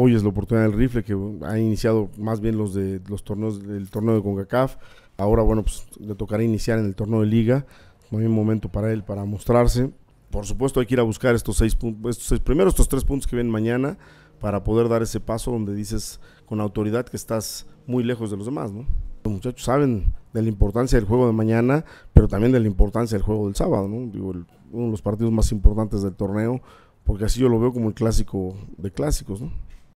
Hoy es la oportunidad del rifle que ha iniciado más bien los de los torneos, el torneo de CONCACAF. Ahora, bueno, pues le tocará iniciar en el torneo de liga. Muy un momento para él para mostrarse. Por supuesto, hay que ir a buscar estos seis puntos, primero estos tres puntos que ven mañana para poder dar ese paso donde dices con autoridad que estás muy lejos de los demás, ¿no? Los muchachos saben de la importancia del juego de mañana, pero también de la importancia del juego del sábado, ¿no? Digo, uno de los partidos más importantes del torneo, porque así yo lo veo como el clásico de clásicos, ¿no?